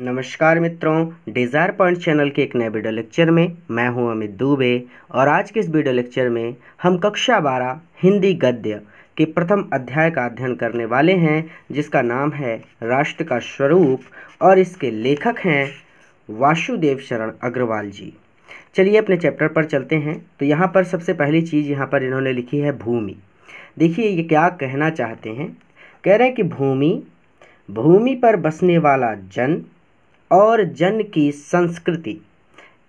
नमस्कार मित्रों desire point channel के एक नए वीडियो लेक्चर में मैं हूं अमित दुबे और आज के इस वीडियो लेक्चर में हम कक्षा बारह हिंदी गद्य के प्रथम अध्याय का अध्ययन करने वाले हैं जिसका नाम है राष्ट्र का स्वरूप और इसके लेखक हैं वासुदेव शरण अग्रवाल जी चलिए अपने चैप्टर पर चलते हैं तो यहाँ पर सबसे पहली चीज़ यहाँ पर इन्होंने लिखी है भूमि देखिए ये क्या कहना चाहते हैं कह रहे हैं कि भूमि भूमि पर बसने वाला जन और जन की संस्कृति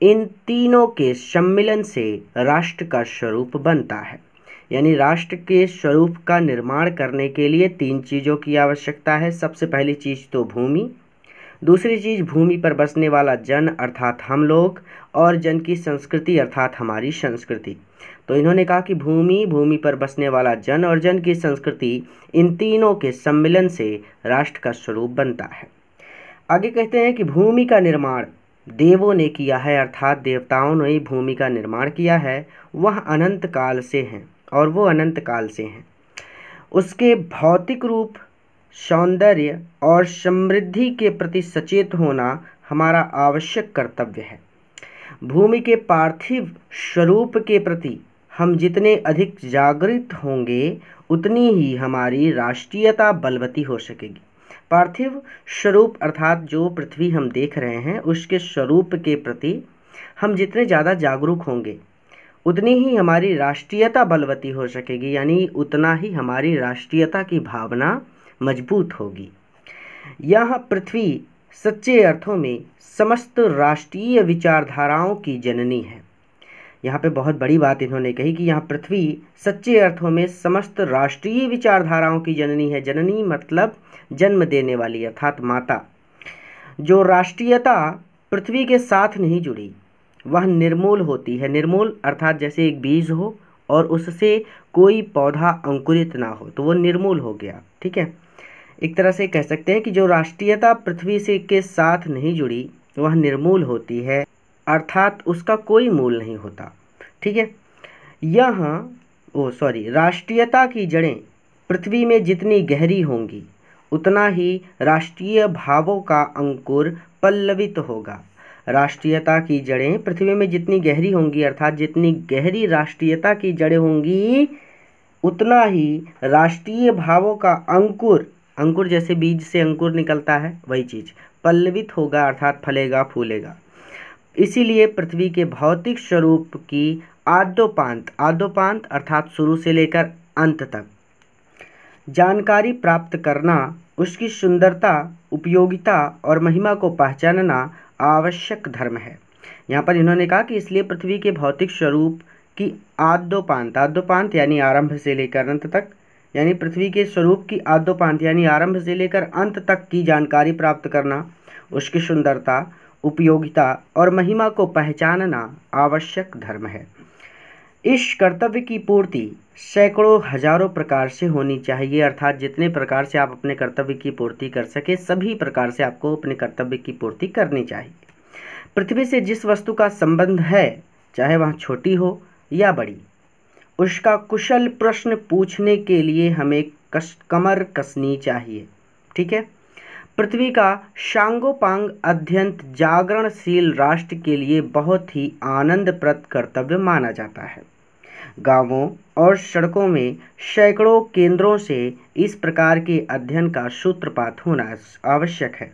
इन तीनों के सम्मिलन से राष्ट्र का स्वरूप बनता है यानी राष्ट्र के स्वरूप का निर्माण करने के लिए तीन चीज़ों की आवश्यकता है सबसे पहली चीज़ तो भूमि दूसरी चीज़ भूमि पर बसने वाला जन अर्थात हम लोग और जन की संस्कृति अर्थात हमारी संस्कृति तो इन्होंने कहा कि भूमि भूमि पर बसने वाला जन और जन की संस्कृति इन तीनों के सम्मिलन से राष्ट्र का स्वरूप बनता है आगे कहते हैं कि भूमि का निर्माण देवों ने किया है अर्थात देवताओं ने भूमि का निर्माण किया है वह अनंत काल से हैं और वो अनंत काल से हैं उसके भौतिक रूप सौंदर्य और समृद्धि के प्रति सचेत होना हमारा आवश्यक कर्तव्य है भूमि के पार्थिव स्वरूप के प्रति हम जितने अधिक जागृत होंगे उतनी ही हमारी राष्ट्रीयता बलवती हो सकेगी पार्थिव स्वरूप अर्थात जो पृथ्वी हम देख रहे हैं उसके स्वरूप के प्रति हम जितने ज़्यादा जागरूक होंगे उतनी ही हमारी राष्ट्रीयता बलवती हो सकेगी यानी उतना ही हमारी राष्ट्रीयता की भावना मजबूत होगी यह पृथ्वी सच्चे अर्थों में समस्त राष्ट्रीय विचारधाराओं की जननी है यहाँ पे बहुत बड़ी बात इन्होंने कही कि यहाँ पृथ्वी सच्चे अर्थों में समस्त राष्ट्रीय विचारधाराओं की जननी है जननी मतलब जन्म देने वाली अर्थात माता जो राष्ट्रीयता पृथ्वी के साथ नहीं जुड़ी वह निर्मूल होती है निर्मूल अर्थात जैसे एक बीज हो और उससे कोई पौधा अंकुरित ना हो तो वो निर्मूल हो गया ठीक है एक तरह से कह सकते हैं कि जो राष्ट्रीयता पृथ्वी से के साथ नहीं जुड़ी वह निर्मूल होती है अर्थात उसका कोई मूल नहीं होता ठीक है यह ओ सॉरी राष्ट्रीयता की जड़ें पृथ्वी में जितनी गहरी होंगी उतना ही राष्ट्रीय भावों का अंकुर पल्लवित होगा राष्ट्रीयता की जड़ें पृथ्वी में जितनी गहरी होंगी अर्थात जितनी गहरी राष्ट्रीयता की जड़ें होंगी उतना ही राष्ट्रीय भावों का अंकुर अंकुर जैसे बीज से अंकुर निकलता है वही चीज़ पल्लवित होगा अर्थात फलेगा फूलेगा इसीलिए पृथ्वी के भौतिक स्वरूप की आद्योपांत आद्योपांत अर्थात शुरू से लेकर अंत तक जानकारी प्राप्त करना उसकी सुंदरता उपयोगिता और महिमा को पहचानना आवश्यक धर्म है यहाँ पर इन्होंने कहा कि इसलिए पृथ्वी के भौतिक स्वरूप की आद्योपांत आद्योपांत यानी आरंभ से लेकर अंत तक यानी पृथ्वी के स्वरूप की आद्योपांत यानी आरंभ से लेकर अंत तक की जानकारी प्राप्त करना उसकी सुंदरता उपयोगिता और महिमा को पहचानना आवश्यक धर्म है इस कर्तव्य की पूर्ति सैकड़ों हजारों प्रकार से होनी चाहिए अर्थात जितने प्रकार से आप अपने कर्तव्य की पूर्ति कर सके सभी प्रकार से आपको अपने कर्तव्य की पूर्ति करनी चाहिए पृथ्वी से जिस वस्तु का संबंध है चाहे वह छोटी हो या बड़ी उसका कुशल प्रश्न पूछने के लिए हमें कस कमर कसनी चाहिए ठीक है पृथ्वी का शांगोपांग अध्ययन जागरणशील राष्ट्र के लिए बहुत ही आनंदप्रद कर्तव्य माना जाता है गांवों और सड़कों में सैकड़ों केंद्रों से इस प्रकार के अध्ययन का सूत्रपात होना आवश्यक है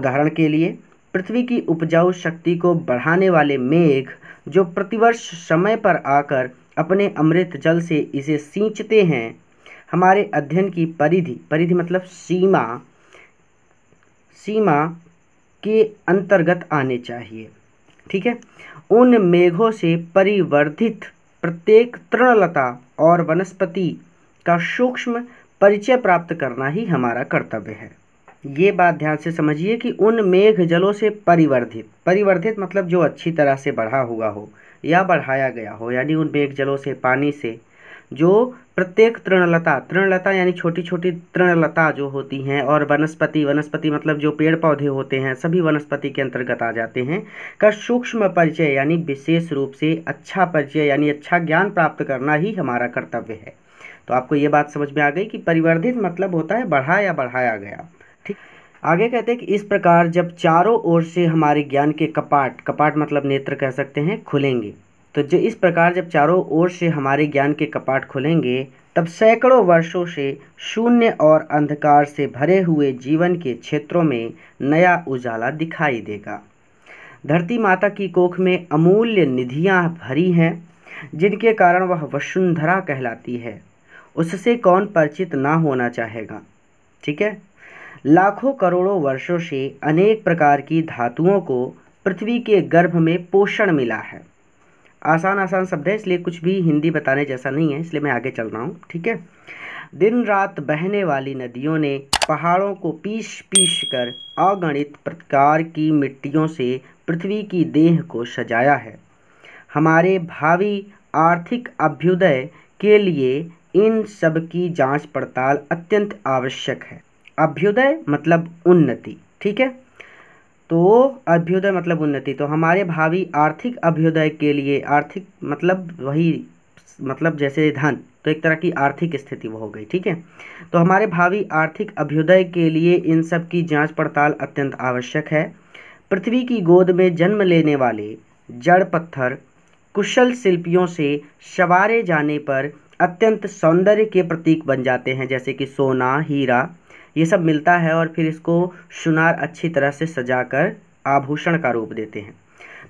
उदाहरण के लिए पृथ्वी की उपजाऊ शक्ति को बढ़ाने वाले मेघ जो प्रतिवर्ष समय पर आकर अपने अमृत जल से इसे सींचते हैं हमारे अध्ययन की परिधि परिधि मतलब सीमा सीमा के अंतर्गत आने चाहिए ठीक है उन मेघों से परिवर्धित प्रत्येक तृणलता और वनस्पति का सूक्ष्म परिचय प्राप्त करना ही हमारा कर्तव्य है ये बात ध्यान से समझिए कि उन मेघ जलों से परिवर्धित परिवर्धित मतलब जो अच्छी तरह से बढ़ा हुआ हो या बढ़ाया गया हो यानी उन मेघ जलों से पानी से जो प्रत्येक तृणलता तृणलता यानी छोटी छोटी तृणलता जो होती हैं और वनस्पति वनस्पति मतलब जो पेड़ पौधे होते हैं सभी वनस्पति के अंतर्गत आ जाते हैं का सूक्ष्म परिचय यानी विशेष रूप से अच्छा परिचय यानी अच्छा ज्ञान प्राप्त करना ही हमारा कर्तव्य है तो आपको ये बात समझ में आ गई कि परिवर्धित मतलब होता है बढ़ा या बढ़ाया गया ठीक आगे कहते हैं कि इस प्रकार जब चारों ओर से हमारे ज्ञान के कपाट कपाट मतलब नेत्र कह सकते हैं खुलेंगे तो जो इस प्रकार जब चारों ओर से हमारे ज्ञान के कपाट खुलेंगे तब सैकड़ों वर्षों से शून्य और अंधकार से भरे हुए जीवन के क्षेत्रों में नया उजाला दिखाई देगा धरती माता की कोख में अमूल्य निधियाँ भरी हैं जिनके कारण वह वसुंधरा कहलाती है उससे कौन परिचित ना होना चाहेगा ठीक है लाखों करोड़ों वर्षों से अनेक प्रकार की धातुओं को पृथ्वी के गर्भ में पोषण मिला है आसान आसान शब्द है इसलिए कुछ भी हिंदी बताने जैसा नहीं है इसलिए मैं आगे चल रहा हूँ ठीक है दिन रात बहने वाली नदियों ने पहाड़ों को पीस पीस कर अगणित प्रकार की मिट्टियों से पृथ्वी की देह को सजाया है हमारे भावी आर्थिक अभ्युदय के लिए इन सब की जांच पड़ताल अत्यंत आवश्यक है अभ्युदय मतलब उन्नति ठीक है तो अभ्युदय मतलब उन्नति तो हमारे भावी आर्थिक अभ्युदय के लिए आर्थिक मतलब वही मतलब जैसे धन तो एक तरह की आर्थिक स्थिति वो हो गई ठीक है तो हमारे भावी आर्थिक अभ्युदय के लिए इन सब की जांच पड़ताल अत्यंत आवश्यक है पृथ्वी की गोद में जन्म लेने वाले जड़ पत्थर कुशल शिल्पियों से सवारे जाने पर अत्यंत सौंदर्य के प्रतीक बन जाते हैं जैसे कि सोना हीरा ये सब मिलता है और फिर इसको सुनार अच्छी तरह से सजाकर आभूषण का रूप देते हैं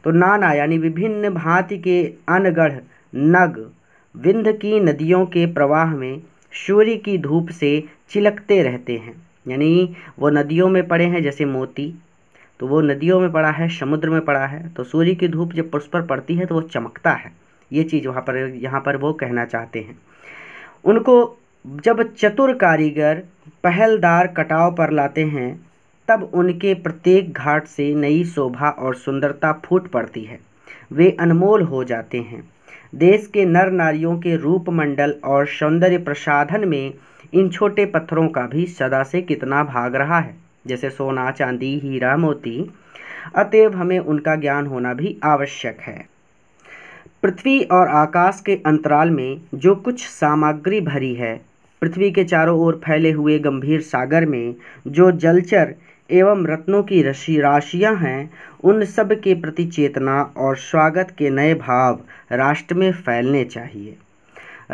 तो नाना यानी विभिन्न भांति के अनगढ़ नग विंध की नदियों के प्रवाह में सूर्य की धूप से चिलकते रहते हैं यानी वो नदियों में पड़े हैं जैसे मोती तो वो नदियों में पड़ा है समुद्र में पड़ा है तो सूर्य की धूप जब पुष्प पर पड़ती है तो वो चमकता है ये चीज़ वहाँ पर यहाँ पर वो कहना चाहते हैं उनको जब चतुर कारीगर पहलदार कटाव पर लाते हैं तब उनके प्रत्येक घाट से नई शोभा और सुंदरता फूट पड़ती है वे अनमोल हो जाते हैं देश के नर नारियों के रूपमंडल और सौंदर्य प्रसाधन में इन छोटे पत्थरों का भी सदा से कितना भाग रहा है जैसे सोना चांदी हीरा मोती अतएव हमें उनका ज्ञान होना भी आवश्यक है पृथ्वी और आकाश के अंतराल में जो कुछ सामग्री भरी है पृथ्वी के चारों ओर फैले हुए गंभीर सागर में जो जलचर एवं रत्नों की रशि राशियाँ हैं उन सब के प्रति चेतना और स्वागत के नए भाव राष्ट्र में फैलने चाहिए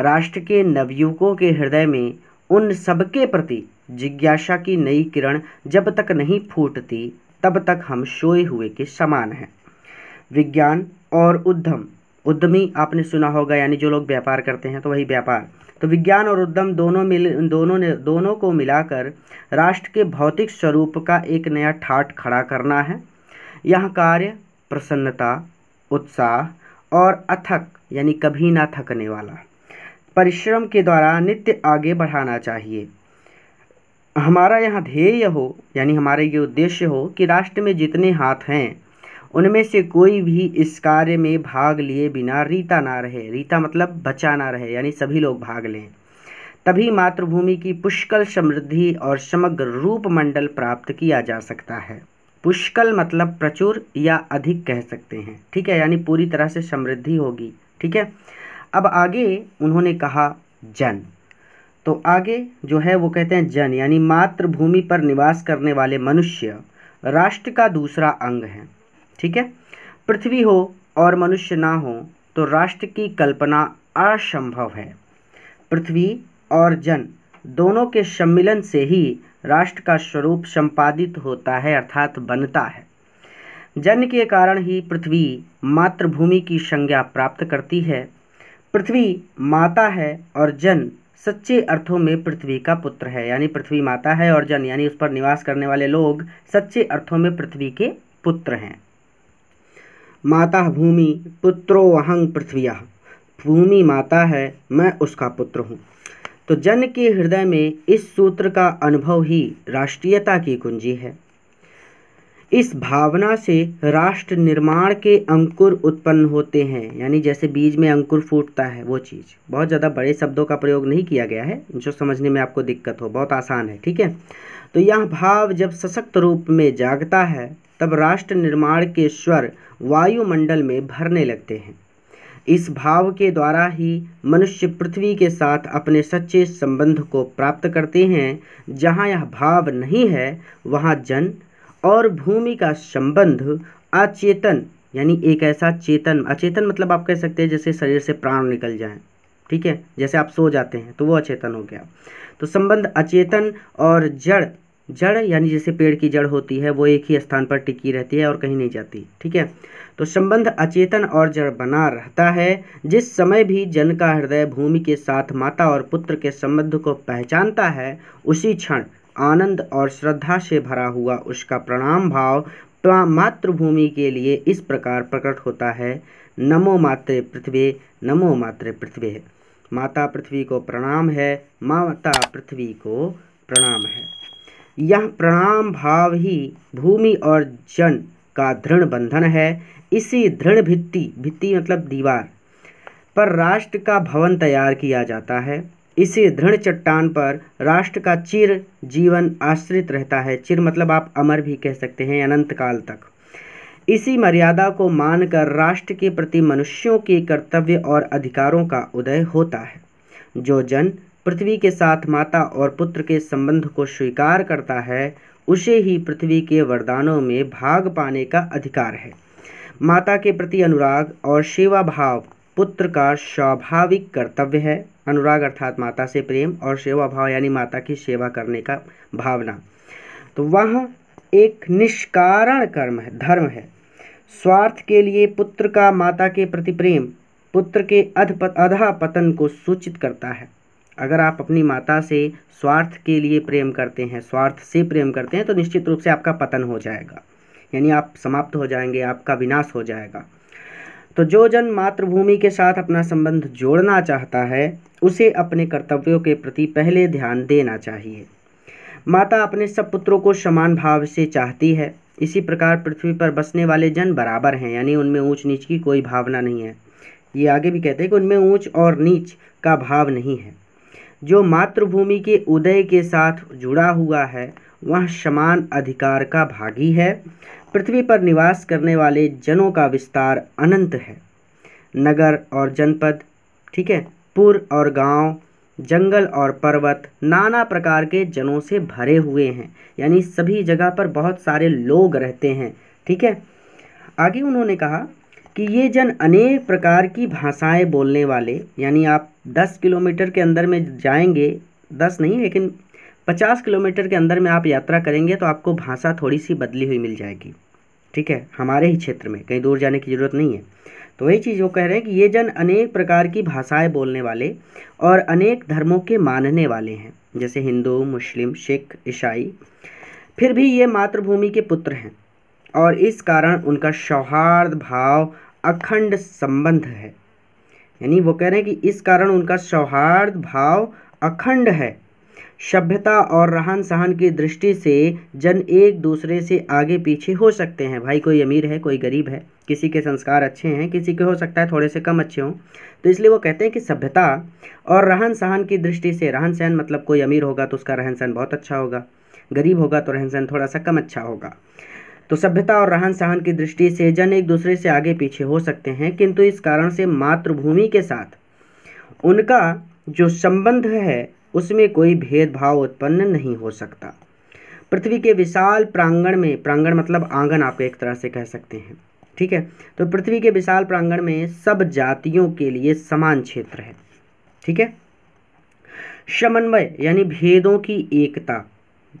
राष्ट्र के नवयुवकों के हृदय में उन सबके प्रति जिज्ञासा की नई किरण जब तक नहीं फूटती तब तक हम सोए हुए के समान हैं विज्ञान और उद्यम उद्यमी आपने सुना होगा यानी जो लोग व्यापार करते हैं तो वही व्यापार तो विज्ञान और उद्यम दोनों मिल दोनों ने दोनों को मिलाकर राष्ट्र के भौतिक स्वरूप का एक नया ठाट खड़ा करना है यह कार्य प्रसन्नता उत्साह और अथक यानी कभी ना थकने वाला परिश्रम के द्वारा नित्य आगे बढ़ाना चाहिए हमारा यह ध्येय हो यानी हमारे ये उद्देश्य हो कि राष्ट्र में जितने हाथ हैं उनमें से कोई भी इस कार्य में भाग लिए बिना रीता ना रहे रीता मतलब बचा ना रहे यानी सभी लोग भाग लें तभी मातृभूमि की पुष्कल समृद्धि और समग्र रूप मंडल प्राप्त किया जा सकता है पुष्कल मतलब प्रचुर या अधिक कह सकते हैं ठीक है यानी पूरी तरह से समृद्धि होगी ठीक है अब आगे उन्होंने कहा जन तो आगे जो है वो कहते हैं जन यानी मातृभूमि पर निवास करने वाले मनुष्य राष्ट्र का दूसरा अंग है ठीक है पृथ्वी हो और मनुष्य ना हो तो राष्ट्र की कल्पना असंभव है पृथ्वी और जन दोनों के सम्मिलन से ही राष्ट्र का स्वरूप संपादित होता है अर्थात बनता है जन के कारण ही पृथ्वी मातृभूमि की संज्ञा प्राप्त करती है पृथ्वी माता है और जन सच्चे अर्थों में पृथ्वी का पुत्र है यानी पृथ्वी माता है और जन यानी उस पर निवास करने वाले लोग सच्चे अर्थों में पृथ्वी के पुत्र हैं माता भूमि पुत्रो अहंग पृथ्वी भूमि माता है मैं उसका पुत्र हूँ तो जन के हृदय में इस सूत्र का अनुभव ही राष्ट्रीयता की कुंजी है इस भावना से राष्ट्र निर्माण के अंकुर उत्पन्न होते हैं यानी जैसे बीज में अंकुर फूटता है वो चीज़ बहुत ज़्यादा बड़े शब्दों का प्रयोग नहीं किया गया है जो समझने में आपको दिक्कत हो बहुत आसान है ठीक है तो यह भाव जब सशक्त रूप में जागता है तब राष्ट्र निर्माण के स्वर वायुमंडल में भरने लगते हैं इस भाव के द्वारा ही मनुष्य पृथ्वी के साथ अपने सच्चे संबंध को प्राप्त करते हैं जहाँ यह भाव नहीं है वहाँ जन और भूमि का संबंध अचेतन यानी एक ऐसा चेतन अचेतन मतलब आप कह सकते हैं जैसे शरीर से प्राण निकल जाएं ठीक है जैसे आप सो जाते हैं तो वो अचेतन हो गया तो संबंध अचेतन और जड़ जड़ यानी जैसे पेड़ की जड़ होती है वो एक ही स्थान पर टिकी रहती है और कहीं नहीं जाती ठीक है तो संबंध अचेतन और जड़ बना रहता है जिस समय भी जन का हृदय भूमि के साथ माता और पुत्र के संबंध को पहचानता है उसी क्षण आनंद और श्रद्धा से भरा हुआ उसका प्रणाम भाव मातृभूमि के लिए इस प्रकार प्रकट होता है नमो मातृ पृथ्वी नमो मातृ पृथ्वी माता पृथ्वी को प्रणाम है माता पृथ्वी को प्रणाम है यह प्रणाम भाव ही भूमि और जन का दृढ़ बंधन है इसी दृढ़ भित्ति भित्ति मतलब दीवार पर राष्ट्र का भवन तैयार किया जाता है इसी दृढ़ चट्टान पर राष्ट्र का चिर जीवन आश्रित रहता है चिर मतलब आप अमर भी कह सकते हैं अनंत काल तक इसी मर्यादा को मानकर राष्ट्र के प्रति मनुष्यों के कर्तव्य और अधिकारों का उदय होता है जो जन पृथ्वी के साथ माता और पुत्र के संबंध को स्वीकार करता है उसे ही पृथ्वी के वरदानों में भाग पाने का अधिकार है माता के प्रति अनुराग और सेवा भाव पुत्र का स्वाभाविक कर्तव्य है अनुराग अर्थात माता से प्रेम और सेवा भाव यानी माता की सेवा करने का भावना तो वह एक निष्कारण कर्म है धर्म है स्वार्थ के लिए पुत्र का माता के प्रति प्रेम पुत्र के अधपत अधा पतन को सूचित करता है अगर आप अपनी माता से स्वार्थ के लिए प्रेम करते हैं स्वार्थ से प्रेम करते हैं तो निश्चित रूप से आपका पतन हो जाएगा यानी आप समाप्त हो जाएंगे आपका विनाश हो जाएगा तो जो जन मातृभूमि के साथ अपना संबंध जोड़ना चाहता है उसे अपने कर्तव्यों के प्रति पहले ध्यान देना चाहिए माता अपने सब पुत्रों को समान भाव से चाहती है इसी प्रकार पृथ्वी पर बसने वाले जन बराबर हैं यानी उनमें ऊंच नीच की कोई भावना नहीं है ये आगे भी कहते हैं कि उनमें ऊंच और नीच का भाव नहीं है जो मातृभूमि के उदय के साथ जुड़ा हुआ है वह समान अधिकार का भागी है पृथ्वी पर निवास करने वाले जनों का विस्तार अनंत है नगर और जनपद ठीक है पुर और गांव, जंगल और पर्वत नाना प्रकार के जनों से भरे हुए हैं यानी सभी जगह पर बहुत सारे लोग रहते हैं ठीक है आगे उन्होंने कहा कि ये जन अनेक प्रकार की भाषाएं बोलने वाले यानी आप दस किलोमीटर के अंदर में जाएंगे दस नहीं लेकिन पचास किलोमीटर के अंदर में आप यात्रा करेंगे तो आपको भाषा थोड़ी सी बदली हुई मिल जाएगी ठीक है हमारे ही क्षेत्र में कहीं दूर जाने की ज़रूरत नहीं है तो वही चीज़ वो कह रहे हैं कि ये जन अनेक प्रकार की भाषाएं बोलने वाले और अनेक धर्मों के मानने वाले हैं जैसे हिंदू मुस्लिम सिख ईसाई फिर भी ये मातृभूमि के पुत्र हैं और इस कारण उनका सौहार्द भाव अखंड संबंध है यानी वो कह रहे हैं कि इस कारण उनका सौहार्द भाव अखंड है सभ्यता और रहन सहन की दृष्टि से जन एक दूसरे से आगे पीछे हो सकते हैं भाई कोई अमीर है कोई गरीब है किसी के संस्कार अच्छे हैं किसी के हो सकता है थोड़े से कम अच्छे हों तो इसलिए वो कहते हैं कि सभ्यता और रहन सहन की दृष्टि से रहन सहन मतलब कोई अमीर होगा तो उसका रहन सहन बहुत अच्छा होगा गरीब होगा तो रहन सहन थोड़ा सा कम अच्छा होगा तो सभ्यता और रहन सहन की दृष्टि से जन एक दूसरे से आगे पीछे हो सकते हैं किंतु इस कारण से मातृभूमि के साथ उनका जो संबंध है उसमें कोई भेदभाव उत्पन्न नहीं हो सकता पृथ्वी के विशाल प्रांगण में प्रांगण मतलब आंगन आप एक तरह से कह सकते हैं ठीक है तो पृथ्वी के विशाल प्रांगण में सब जातियों के लिए समान क्षेत्र है ठीक है समन्वय यानी भेदों की एकता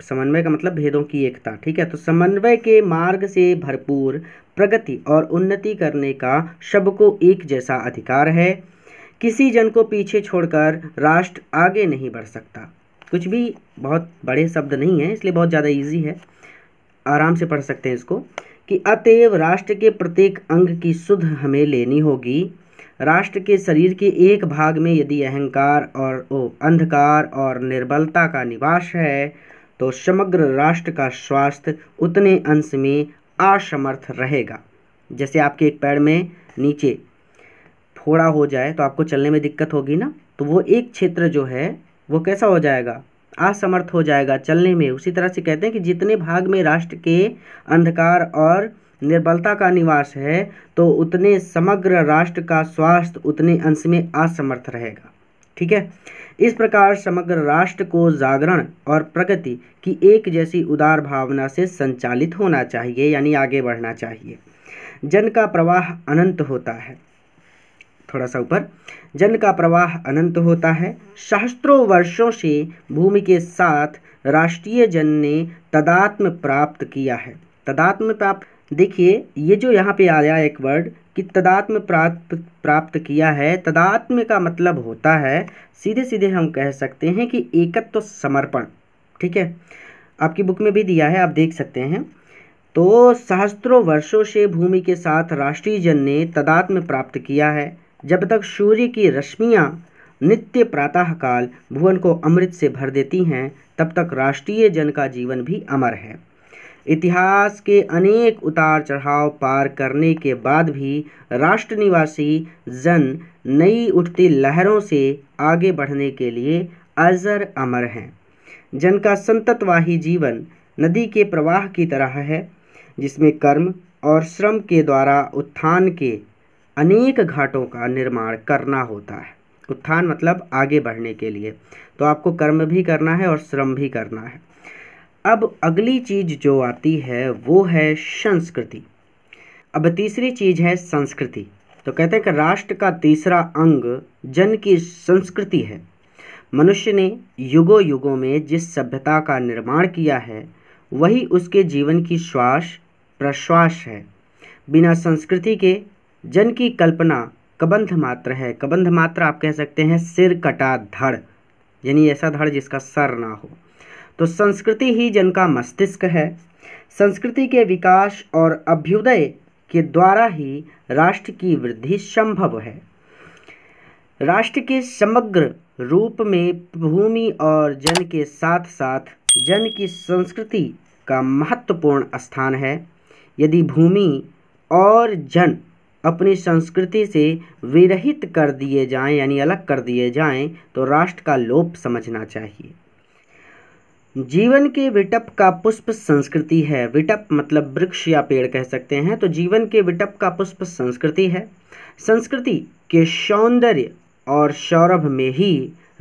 समन्वय का मतलब भेदों की एकता ठीक है तो समन्वय के मार्ग से भरपूर प्रगति और उन्नति करने का सबको एक जैसा अधिकार है किसी जन को पीछे छोड़कर राष्ट्र आगे नहीं बढ़ सकता कुछ भी बहुत बड़े शब्द नहीं है इसलिए बहुत ज़्यादा इजी है आराम से पढ़ सकते हैं इसको कि अतएव राष्ट्र के प्रत्येक अंग की सुध हमें लेनी होगी राष्ट्र के शरीर के एक भाग में यदि अहंकार और ओ अंधकार और निर्बलता का निवास है तो समग्र राष्ट्र का स्वास्थ्य उतने अंश में असमर्थ रहेगा जैसे आपके एक पैर में नीचे फोड़ा हो जाए तो आपको चलने में दिक्कत होगी ना तो वो एक क्षेत्र जो है वो कैसा हो जाएगा असमर्थ हो जाएगा चलने में उसी तरह से कहते हैं कि जितने भाग में राष्ट्र के अंधकार और निर्बलता का निवास है तो उतने समग्र राष्ट्र का स्वास्थ्य उतने अंश में असमर्थ रहेगा ठीक है इस प्रकार समग्र राष्ट्र को जागरण और प्रगति की एक जैसी उदार भावना से संचालित होना चाहिए यानी आगे बढ़ना चाहिए जन का प्रवाह अनंत होता है थोड़ा सा ऊपर जन का प्रवाह अनंत होता है सहस्त्रों वर्षों से भूमि के साथ राष्ट्रीय जन ने तदात्म प्राप्त किया है तदात्म प्राप्त देखिए ये जो यहाँ पे आया एक वर्ड कि तदात्म प्राप्त प्राप्त किया है तदात्म का मतलब होता है सीधे सीधे हम कह सकते हैं कि एकत्व तो समर्पण ठीक है आपकी बुक में भी दिया है आप देख सकते हैं तो सहस्त्रों वर्षों से भूमि के साथ राष्ट्रीय जन ने तदात्म प्राप्त किया है जब तक सूर्य की रश्मियाँ नित्य प्रातःकाल भुवन को अमृत से भर देती हैं तब तक राष्ट्रीय जन का जीवन भी अमर है इतिहास के अनेक उतार चढ़ाव पार करने के बाद भी राष्ट्र निवासी जन नई उठती लहरों से आगे बढ़ने के लिए अजर अमर हैं जन का संततवाही जीवन नदी के प्रवाह की तरह है जिसमें कर्म और श्रम के द्वारा उत्थान के अनेक घाटों का निर्माण करना होता है उत्थान मतलब आगे बढ़ने के लिए तो आपको कर्म भी करना है और श्रम भी करना है अब अगली चीज़ जो आती है वो है संस्कृति अब तीसरी चीज़ है संस्कृति तो कहते हैं कि राष्ट्र का तीसरा अंग जन की संस्कृति है मनुष्य ने युगों युगों में जिस सभ्यता का निर्माण किया है वही उसके जीवन की श्वास प्रश्वास है बिना संस्कृति के जन की कल्पना कबंध मात्र है कबंध मात्र आप कह सकते हैं सिर कटा धड़ यानी ऐसा धड़ जिसका सर ना हो तो संस्कृति ही जन का मस्तिष्क है संस्कृति के विकास और अभ्युदय के द्वारा ही राष्ट्र की वृद्धि संभव है राष्ट्र के समग्र रूप में भूमि और जन के साथ साथ जन की संस्कृति का महत्वपूर्ण स्थान है यदि भूमि और जन अपनी संस्कृति से विरहित कर दिए जाएं यानी अलग कर दिए जाएं तो राष्ट्र का लोप समझना चाहिए जीवन के विटप का पुष्प संस्कृति है विटप मतलब वृक्ष या पेड़ कह सकते हैं तो जीवन के विटप का पुष्प संस्कृति है संस्कृति के सौंदर्य और सौरभ में ही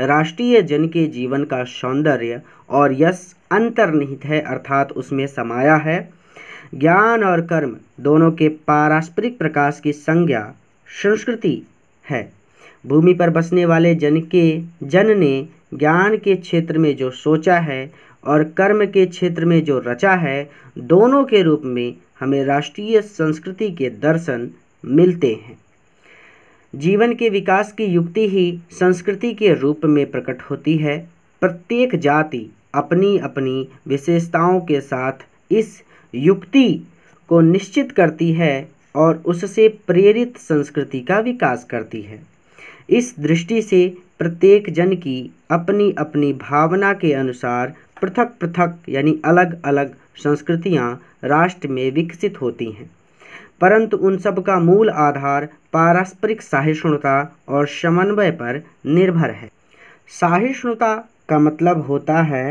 राष्ट्रीय जन के जीवन का सौंदर्य और यश अंतर्निहित है अर्थात उसमें समाया है ज्ञान और कर्म दोनों के पारस्परिक प्रकाश की संज्ञा संस्कृति है भूमि पर बसने वाले जन के जन ने ज्ञान के क्षेत्र में जो सोचा है और कर्म के क्षेत्र में जो रचा है दोनों के रूप में हमें राष्ट्रीय संस्कृति के दर्शन मिलते हैं जीवन के विकास की युक्ति ही संस्कृति के रूप में प्रकट होती है प्रत्येक जाति अपनी अपनी विशेषताओं के साथ इस युक्ति को निश्चित करती है और उससे प्रेरित संस्कृति का विकास करती है इस दृष्टि से प्रत्येक जन की अपनी अपनी भावना के अनुसार पृथक पृथक यानी अलग अलग संस्कृतियाँ राष्ट्र में विकसित होती हैं परंतु उन सब का मूल आधार पारस्परिक सहिष्णुता और समन्वय पर निर्भर है सहिष्णुता का मतलब होता है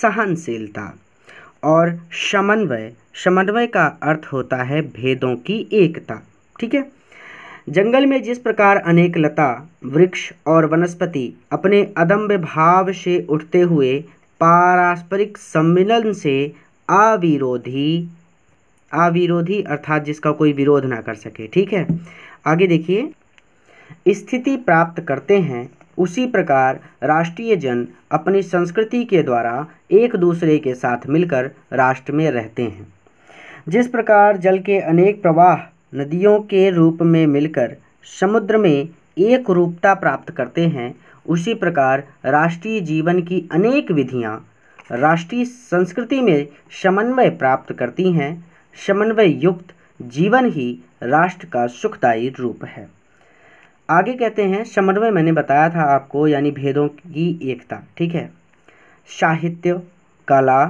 सहनशीलता और समन्वय समन्वय का अर्थ होता है भेदों की एकता ठीक है जंगल में जिस प्रकार अनेक लता वृक्ष और वनस्पति अपने अदम्य भाव से उठते हुए पारस्परिक सम्मिलन से अविरोधी अविरोधी अर्थात जिसका कोई विरोध ना कर सके ठीक है आगे देखिए स्थिति प्राप्त करते हैं उसी प्रकार राष्ट्रीय जन अपनी संस्कृति के द्वारा एक दूसरे के साथ मिलकर राष्ट्र में रहते हैं जिस प्रकार जल के अनेक प्रवाह नदियों के रूप में मिलकर समुद्र में एक रूपता प्राप्त करते हैं उसी प्रकार राष्ट्रीय जीवन की अनेक विधियाँ राष्ट्रीय संस्कृति में समन्वय प्राप्त करती हैं समन्वय युक्त जीवन ही राष्ट्र का सुखदायी रूप है आगे कहते हैं समन्वय मैंने बताया था आपको यानी भेदों की एकता ठीक है साहित्य कला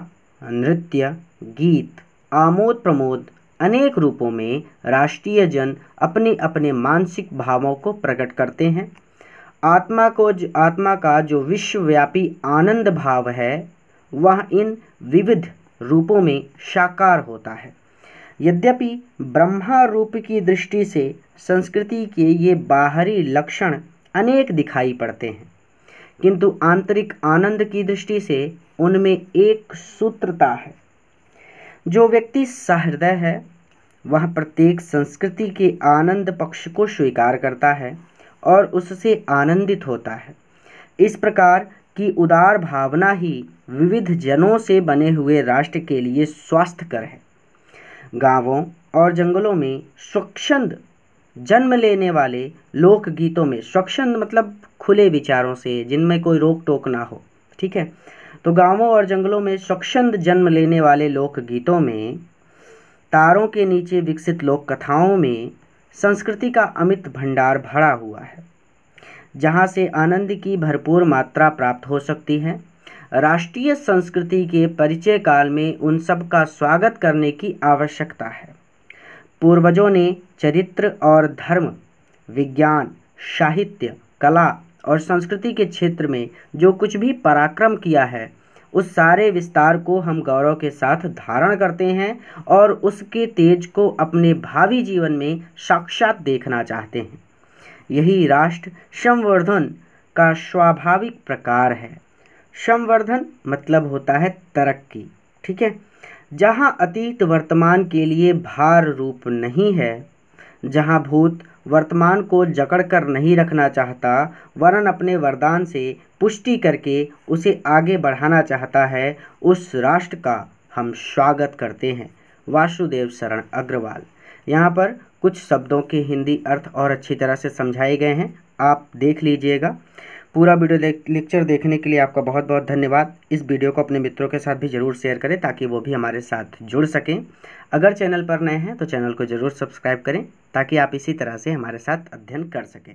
नृत्य गीत आमोद प्रमोद अनेक रूपों में राष्ट्रीय जन अपने अपने मानसिक भावों को प्रकट करते हैं आत्मा को आत्मा का जो विश्वव्यापी आनंद भाव है वह इन विविध रूपों में साकार होता है यद्यपि ब्रह्मा रूप की दृष्टि से संस्कृति के ये बाहरी लक्षण अनेक दिखाई पड़ते हैं किंतु आंतरिक आनंद की दृष्टि से उनमें एक सूत्रता है जो व्यक्ति सहृदय है वह प्रत्येक संस्कृति के आनंद पक्ष को स्वीकार करता है और उससे आनंदित होता है इस प्रकार की उदार भावना ही विविध जनों से बने हुए राष्ट्र के लिए स्वास्थ्यकर है गांवों और जंगलों में स्वच्छंद जन्म लेने वाले लोकगीतों में स्वच्छंद मतलब खुले विचारों से जिनमें कोई रोक टोक ना हो ठीक है तो गांवों और जंगलों में स्वच्छंद जन्म लेने वाले लोकगीतों में तारों के नीचे विकसित लोक कथाओं में संस्कृति का अमित भंडार भरा हुआ है जहाँ से आनंद की भरपूर मात्रा प्राप्त हो सकती है राष्ट्रीय संस्कृति के परिचय काल में उन सब का स्वागत करने की आवश्यकता है पूर्वजों ने चरित्र और धर्म विज्ञान साहित्य कला और संस्कृति के क्षेत्र में जो कुछ भी पराक्रम किया है उस सारे विस्तार को हम गौरव के साथ धारण करते हैं और उसके तेज को अपने भावी जीवन में साक्षात देखना चाहते हैं यही राष्ट्र संवर्धन का स्वाभाविक प्रकार है संवर्धन मतलब होता है तरक्की ठीक है जहाँ अतीत वर्तमान के लिए भार रूप नहीं है जहाँ भूत वर्तमान को जकड़ कर नहीं रखना चाहता वरन अपने वरदान से पुष्टि करके उसे आगे बढ़ाना चाहता है उस राष्ट्र का हम स्वागत करते हैं वासुदेव शरण अग्रवाल यहाँ पर कुछ शब्दों के हिंदी अर्थ और अच्छी तरह से समझाए गए हैं आप देख लीजिएगा पूरा वीडियो देख लेक्चर देखने के लिए आपका बहुत बहुत धन्यवाद इस वीडियो को अपने मित्रों के साथ भी ज़रूर शेयर करें ताकि वो भी हमारे साथ जुड़ सकें अगर चैनल पर नए हैं तो चैनल को ज़रूर सब्सक्राइब करें ताकि आप इसी तरह से हमारे साथ अध्ययन कर सकें